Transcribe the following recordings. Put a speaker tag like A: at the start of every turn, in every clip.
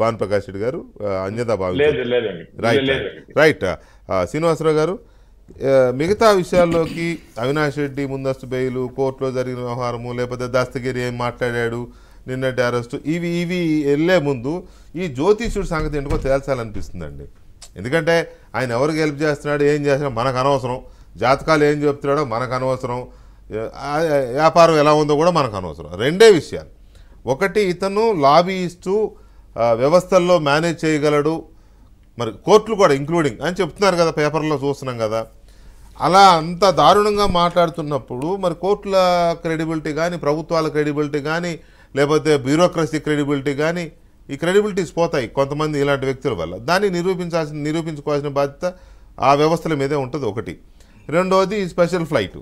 A: భాన్ ప్రకాష్ రెడ్డి గారు అంజనా భావించారు right right Srinivasarao గారు మిగతా విషయాల్లోకి అవినాష్ రెడ్డి ముందస్తు బెయిలు కోర్టులో జరిగిన వ్యవహారము లేకపోతే దస్తగిరి ఏం మాట్లాడాడు నిన్నటి అరెస్టు ఇవి ఇవి వెళ్ళే ముందు ఈ జ్యోతిష్యుడు సంగతి ఎందుకో తేల్చాలనిపిస్తుందండి ఎందుకంటే ఆయన ఎవరికి హెల్ప్ చేస్తున్నాడు ఏం చేస్తున్నా మనకు అనవసరం జాతకాలు ఏం చెప్తున్నాడో మనకు అనవసరం వ్యాపారం ఎలా ఉందో కూడా మనకు అనవసరం రెండే విషయాలు ఒకటి ఇతను లాబీ ఇస్తూ వ్యవస్థల్లో మేనేజ్ చేయగలడు మరి కోర్టులు కూడా ఇంక్లూడింగ్ అని చెప్తున్నారు కదా పేపర్లో చూస్తున్నాం కదా అలా అంత దారుణంగా మాట్లాడుతున్నప్పుడు మరి కోర్టుల క్రెడిబిలిటీ కానీ ప్రభుత్వాల క్రెడిబిలిటీ కానీ లేకపోతే బ్యూరోక్రసీ క్రెడిబిలిటీ కానీ ఈ క్రెడిబిలిటీస్ పోతాయి కొంతమంది ఇలాంటి వ్యక్తుల వల్ల దాన్ని నిరూపించాల్సిన నిరూపించుకోవాల్సిన బాధ్యత ఆ వ్యవస్థల మీదే ఉంటుంది ఒకటి రెండవది ఈ స్పెషల్ ఫ్లైట్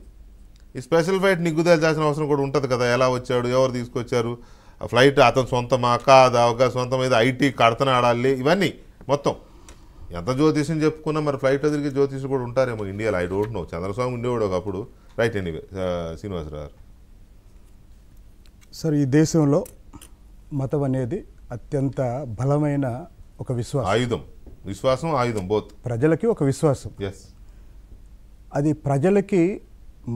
A: ఈ స్పెషల్ ఫ్లైట్ నిగ్గుదేల్చాల్సిన అవసరం కూడా ఉంటుంది కదా ఎలా వచ్చాడు ఎవరు తీసుకొచ్చారు ఫ్లైట్ అతను సొంతమా కాదా ఒక సొంతం మీద ఐటీ కడతనాడాలి ఇవన్నీ మొత్తం ఎంత జ్యోతిష్యం చెప్పుకున్నా మరి ఫ్లైట్ ఎదురికి జ్యోతిష్ కూడా ఉంటారేమో ఇండియాలో ఐ డోంట్ నో చంద్రస్వామి ఉండేవాడు ఒకప్పుడు రైట్ అండి శ్రీనివాసరావు
B: సార్ ఈ దేశంలో మతం అనేది అత్యంత బలమైన ఒక విశ్వాసం ఆయుధం
A: విశ్వాసం ఆయుధం బోత్
B: ప్రజలకి ఒక విశ్వాసం ఎస్ అది ప్రజలకి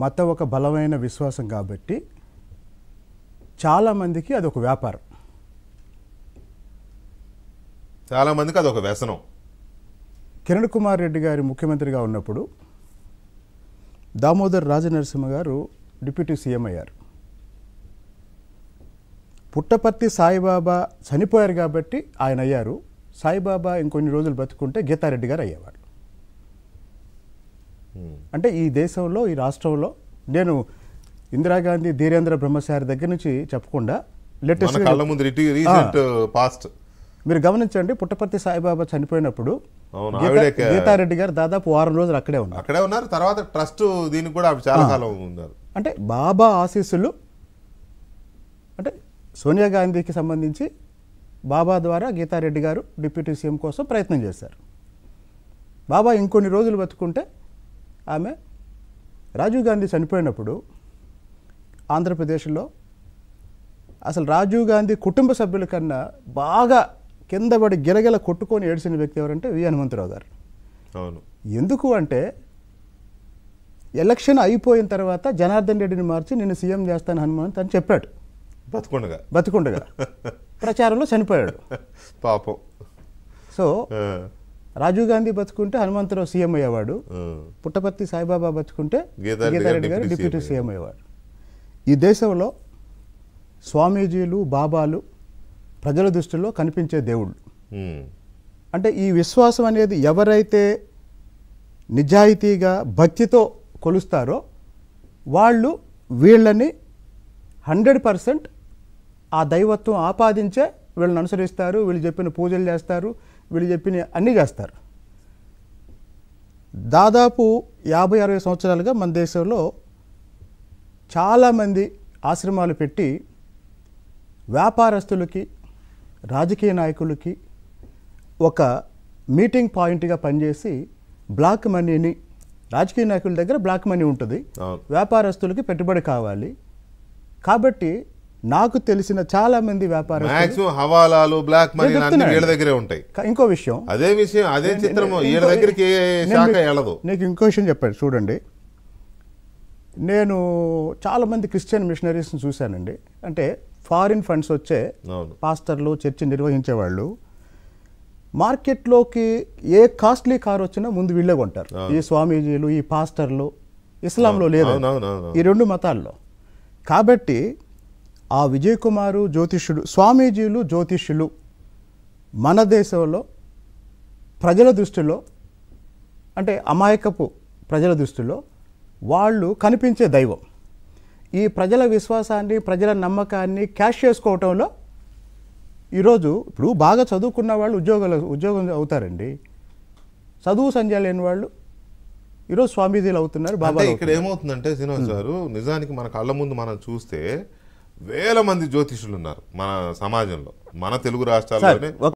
B: మత ఒక బలమైన విశ్వాసం కాబట్టి చాలామందికి అది ఒక వ్యాపారం
A: చాలామందికి అదొక వ్యసనం
B: కిరణ్ కుమార్ రెడ్డి గారి ముఖ్యమంత్రిగా ఉన్నప్పుడు దామోదర్ రాజనరసింహ గారు డిప్యూటీ సీఎం అయ్యారు పుట్టపర్తి సాయిబాబా చనిపోయారు కాబట్టి ఆయన అయ్యారు సాయిబాబా ఇంకొన్ని రోజులు బతుకుంటే గీతారెడ్డి గారు అయ్యేవారు అంటే ఈ దేశంలో ఈ రాష్ట్రంలో నేను ఇందిరాగాంధీ ధీరేంద్ర బ్రహ్మచారి దగ్గర నుంచి చెప్పకుండా లేటెస్ట్ రీసెంట్ పాస్ట్ uh, మీరు గమనించండి పుట్టపర్తి సాయిబాబా చనిపోయినప్పుడు గీతారెడ్డి గారు దాదాపు వారం రోజులు అక్కడే ఉన్నారు
A: అక్కడే ఉన్నారు తర్వాత ట్రస్ట్ దీనికి కూడా చాలా కాలం ఉన్నారు
B: అంటే బాబా ఆశీస్సులు అంటే సోనియా గాంధీకి సంబంధించి బాబా ద్వారా గీతారెడ్డి గారు డిప్యూటీ సీఎం కోసం ప్రయత్నం చేశారు బాబా ఇంకొన్ని రోజులు బతుకుంటే ఆమె రాజీవ్ గాంధీ చనిపోయినప్పుడు ఆంధ్రప్రదేశ్లో అసలు రాజీవ్ గాంధీ కుటుంబ సభ్యుల కన్నా బాగా కింద పడి గిరగిల కొట్టుకొని ఏడ్చిన వ్యక్తి ఎవరంటే వి హనుమంతరావు గారు అవును ఎందుకు అంటే ఎలక్షన్ అయిపోయిన తర్వాత జనార్దన్ రెడ్డిని మార్చి నేను సీఎం చేస్తాను హనుమంత్ అని చెప్పాడు బతుకుండగా బతుకుండగా ప్రచారంలో చనిపోయాడు పాపం సో రాజీవ్ గాంధీ బతుకుంటే హనుమంతరావు సీఎం అయ్యేవాడు పుట్టపర్తి సాయిబాబా బతుకుంటే గీతారెడ్డి గారు డిప్యూటీ సీఎం అయ్యేవాడు ఈ దేశంలో స్వామీజీలు బాబాలు ప్రజల దృష్టిలో కనిపించే దేవుళ్ళు అంటే ఈ విశ్వాసం అనేది ఎవరైతే నిజాయితీగా భక్తితో కొలుస్తారో వాళ్ళు వీళ్ళని హండ్రెడ్ పర్సెంట్ ఆ దైవత్వం ఆపాదించే వీళ్ళని అనుసరిస్తారు వీళ్ళు చెప్పిన పూజలు చేస్తారు వీళ్ళు చెప్పిన అన్నీ చేస్తారు దాదాపు యాభై అరవై సంవత్సరాలుగా మన దేశంలో చాలామంది ఆశ్రమాలు పెట్టి వ్యాపారస్తులకి రాజకీయ నాయకులకి ఒక మీటింగ్ పాయింట్గా పనిచేసి బ్లాక్ మనీని రాజకీయ నాయకుల దగ్గర బ్లాక్ మనీ ఉంటుంది వ్యాపారస్తులకి పెట్టుబడి కావాలి కాబట్టి నాకు తెలిసిన చాలా మంది వ్యాపారాలు
A: హవాలాలు బ్లాక్ మనీ దగ్గరే ఉంటాయి ఇంకో విషయం అదే విషయం అదే చిత్రము దగ్గరికి
B: నీకు ఇంకో విషయం చెప్పాడు చూడండి నేను చాలామంది క్రిస్టియన్ మిషనరీస్ని చూశానండి అంటే ఫారిన్ ఫండ్స్ వచ్చే పాస్టర్లు చర్చి నిర్వహించేవాళ్ళు మార్కెట్లోకి ఏ కాస్ట్లీ కార్ వచ్చినా ముందు వీళ్ళే కొంటారు ఈ స్వామీజీలు ఈ పాస్టర్లు ఇస్లాంలో లేదు ఈ రెండు మతాల్లో కాబట్టి ఆ విజయ్ కుమారు జ్యోతిష్యుడు స్వామీజీలు జ్యోతిష్యులు మన దేశంలో ప్రజల దృష్టిలో అంటే అమాయకపు ప్రజల దృష్టిలో వాళ్ళు కనిపించే దైవం ఈ ప్రజల విశ్వాసాన్ని ప్రజల నమ్మకాన్ని క్యాష్ చేసుకోవటంలో ఈరోజు ఇప్పుడు బాగా చదువుకున్న వాళ్ళు ఉద్యోగాలు ఉద్యోగం అవుతారండి చదువు సంధ్య లేని వాళ్ళు ఈరోజు స్వామీజీలు అవుతున్నారు బాబా ఇక్కడ ఏమవుతుందంటే శ్రీనివాస్ గారు నిజానికి మన కళ్ళ ముందు మనం చూస్తే
A: వేల మంది జ్యోతిషులు ఉన్నారు మన సమాజంలో మన తెలుగు రాష్ట్రాల్లోనే